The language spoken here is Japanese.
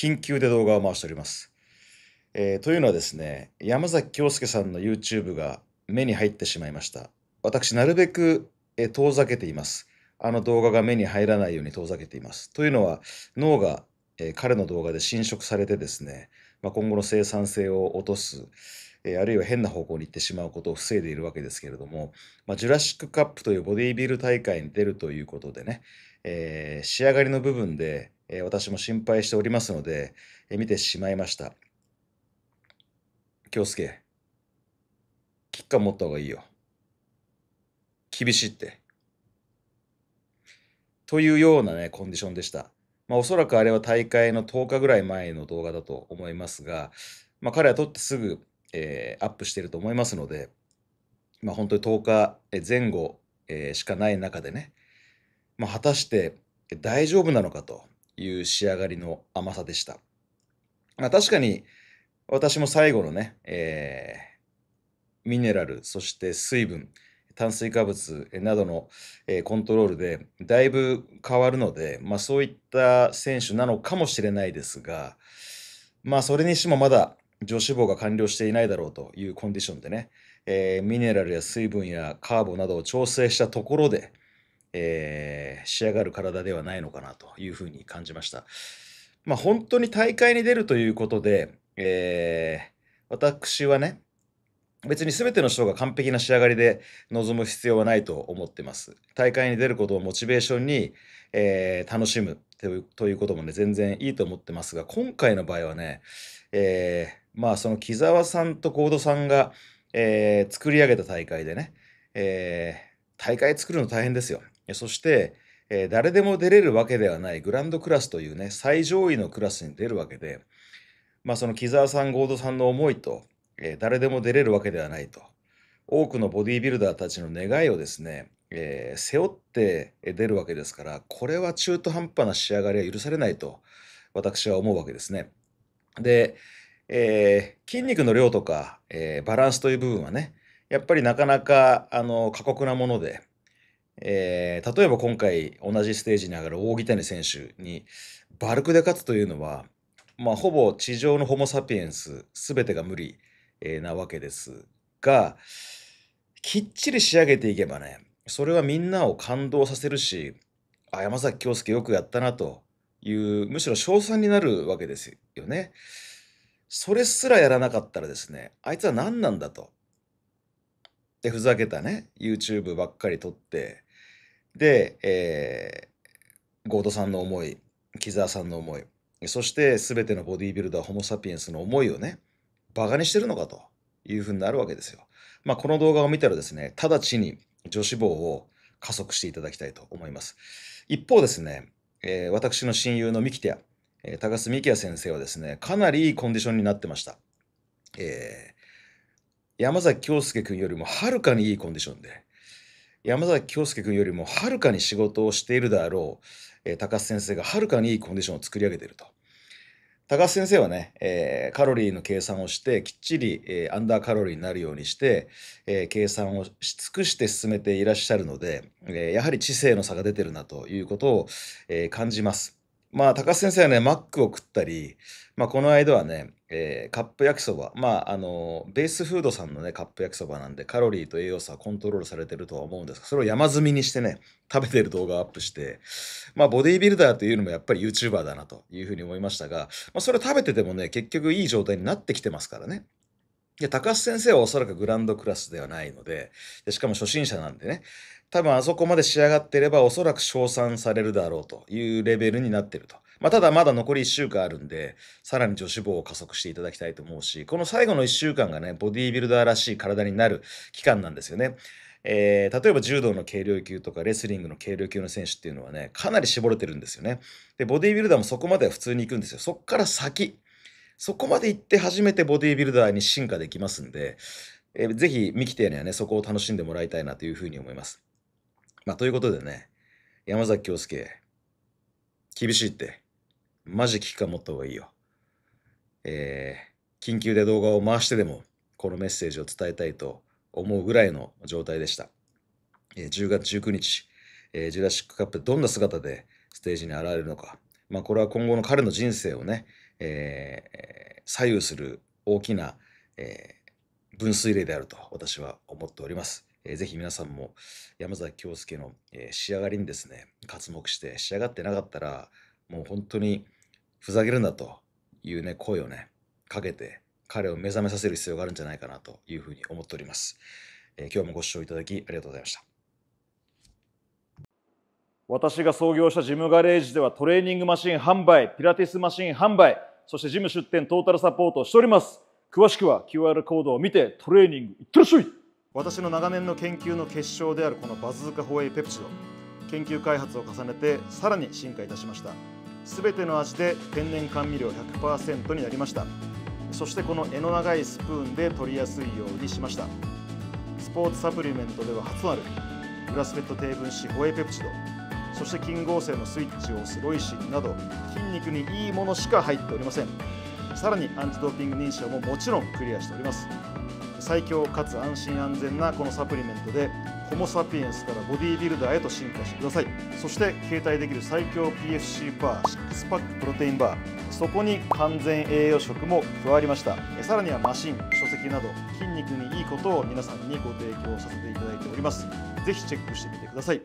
緊急で動画を回しております。えー、というのはですね、山崎京介さんの YouTube が目に入ってしまいました。私、なるべく、えー、遠ざけています。あの動画が目に入らないように遠ざけています。というのは、脳が、えー、彼の動画で侵食されてですね、まあ、今後の生産性を落とす、えー、あるいは変な方向に行ってしまうことを防いでいるわけですけれども、まあ、ジュラシックカップというボディービル大会に出るということでね、えー、仕上がりの部分でえ私も心配しておりますので、え見てしまいました。京介、危機感持った方がいいよ。厳しいって。というようなね、コンディションでした。まあ、おそらくあれは大会の10日ぐらい前の動画だと思いますが、まあ、彼は撮ってすぐ、えー、アップしていると思いますので、まあ、本当に10日前後、えー、しかない中でね、まあ、果たして大丈夫なのかと、いう仕上がりの甘さでした。まあ、確かに私も最後のね、えー、ミネラル、そして水分、炭水化物などの、えコントロールでだいぶ変わるので、まあ、そういった選手なのかもしれないですが、まあ、それにしてもまだ女子肪が完了していないだろうというコンディションでね、えー、ミネラルや水分やカーボなどを調整したところで、えー、仕上がる体ではないのかなというふうに感じました。まあ、本当に大会に出るということで、えー、私はね、別に全ての人が完璧な仕上がりで臨む必要はないと思ってます。大会に出ることをモチベーションに、えー、楽しむということもね、全然いいと思ってますが、今回の場合はね、えー、まあその木澤さんとコードさんが、えー、作り上げた大会でね、えー、大会作るの大変ですよ。そして、えー、誰でも出れるわけではないグランドクラスというね、最上位のクラスに出るわけで、まあ、その木澤さん、ゴードさんの思いと、えー、誰でも出れるわけではないと、多くのボディービルダーたちの願いをですね、えー、背負って出るわけですから、これは中途半端な仕上がりは許されないと、私は思うわけですね。で、えー、筋肉の量とか、えー、バランスという部分はね、やっぱりなかなかあの過酷なもので、えー、例えば今回同じステージに上がる大木谷選手にバルクで勝つというのは、まあ、ほぼ地上のホモ・サピエンス全てが無理、えー、なわけですがきっちり仕上げていけばねそれはみんなを感動させるしあ山崎恭介よくやったなというむしろ称賛になるわけですよね。それすらやらなかったらですねあいつは何なんだと。でふざけたね YouTube ばっかり撮ってで、えー、ゴードさんの思い、木澤さんの思い、そして全てのボディービルダー、ホモ・サピエンスの思いをね、バカにしてるのかというふうになるわけですよ。まあ、この動画を見たらですね、直ちに女子棒を加速していただきたいと思います。一方ですね、えー、私の親友のミキティア、えー、高須キア先生はですね、かなりいいコンディションになってました。えー、山崎京介君よりもはるかにいいコンディションで、山崎恭介君よりもはるかに仕事をしているであろう、えー、高須先生がはるかにいいコンディションを作り上げていると。高須先生はね、えー、カロリーの計算をしてきっちり、えー、アンダーカロリーになるようにして、えー、計算をし尽くして進めていらっしゃるので、えやはり知性の差が出てるなということを、え感じます。まあ、高須先生はね、マックを食ったり、まあ、この間はね、えー、カップ焼きそば、まあ、あの、ベースフードさんのね、カップ焼きそばなんで、カロリーと栄養素はコントロールされてるとは思うんですが、それを山積みにしてね、食べてる動画をアップして、まあ、ボディービルダーというのもやっぱり YouTuber だなというふうに思いましたが、まあ、それ食べててもね、結局いい状態になってきてますからね。や高須先生はおそらくグランドクラスではないので、でしかも初心者なんでね、多分あそこまで仕上がってればおそらく称賛されるだろうというレベルになってると。まあ、ただまだ残り1週間あるんで、さらに女子棒を加速していただきたいと思うし、この最後の1週間がね、ボディービルダーらしい体になる期間なんですよね。えー、例えば柔道の軽量級とかレスリングの軽量級の選手っていうのはね、かなり絞れてるんですよね。で、ボディービルダーもそこまでは普通に行くんですよ。そこから先、そこまで行って初めてボディービルダーに進化できますんで、えー、ぜひ、ミキテーにはね、そこを楽しんでもらいたいなというふうに思います。まあ、ということでね、山崎京介、厳しいって、マジ危機感持った方がいいよ。えー、緊急で動画を回してでも、このメッセージを伝えたいと思うぐらいの状態でした。えー、10月19日、えー、ジュラシックカップどんな姿でステージに現れるのか。まあ、これは今後の彼の人生をね、えー、左右する大きな、えー、分水嶺であると私は思っております。えー、ぜひ皆さんも山崎京介の、えー、仕上がりにですね、活目して仕上がってなかったら、もう本当にふざけるんだというね、声をね、かけて彼を目覚めさせる必要があるんじゃないかなというふうに思っております。えー、今日もご視聴いただきありがとうございました。私が創業したジムガレージではトレーニングマシン販売、ピラティスマシン販売、そしてジム出店トータルサポートをしております。詳しくは QR コードを見てトレーニングいってらっしゃい私の長年の研究の結晶であるこのバズーカホエイペプチド研究開発を重ねてさらに進化いたしましたすべての味で天然甘味料100%になりましたそしてこの柄の長いスプーンで取りやすいようにしましたスポーツサプリメントでは初となるグラスフェット低分子ホエイペプチドそして筋合成のスイッチを押すロイシンなど筋肉にいいものしか入っておりませんさらにアンチドーピング認証ももちろんクリアしております最強かつ安心安全なこのサプリメントでホモ・サピエンスからボディービルダーへと進化してくださいそして携帯できる最強 PFC バー6パックプロテインバーそこに完全栄養食も加わりましたさらにはマシン書籍など筋肉にいいことを皆さんにご提供させていただいております是非チェックしてみてください